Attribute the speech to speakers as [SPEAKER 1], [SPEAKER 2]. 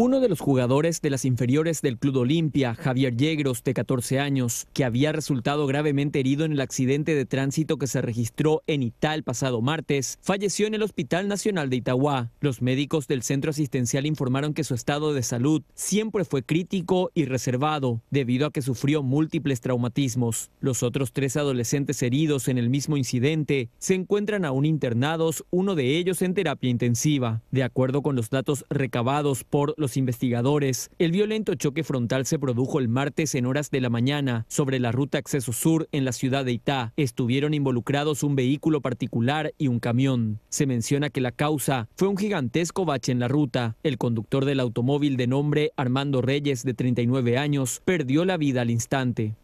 [SPEAKER 1] Uno de los jugadores de las inferiores del Club Olimpia, Javier Yegros, de 14 años, que había resultado gravemente herido en el accidente de tránsito que se registró en Itá pasado martes, falleció en el Hospital Nacional de itahuá Los médicos del centro asistencial informaron que su estado de salud siempre fue crítico y reservado, debido a que sufrió múltiples traumatismos. Los otros tres adolescentes heridos en el mismo incidente se encuentran aún internados, uno de ellos en terapia intensiva. De acuerdo con los datos recabados por los investigadores. El violento choque frontal se produjo el martes en horas de la mañana sobre la ruta Acceso Sur en la ciudad de Itá. Estuvieron involucrados un vehículo particular y un camión. Se menciona que la causa fue un gigantesco bache en la ruta. El conductor del automóvil de nombre Armando Reyes, de 39 años, perdió la vida al instante.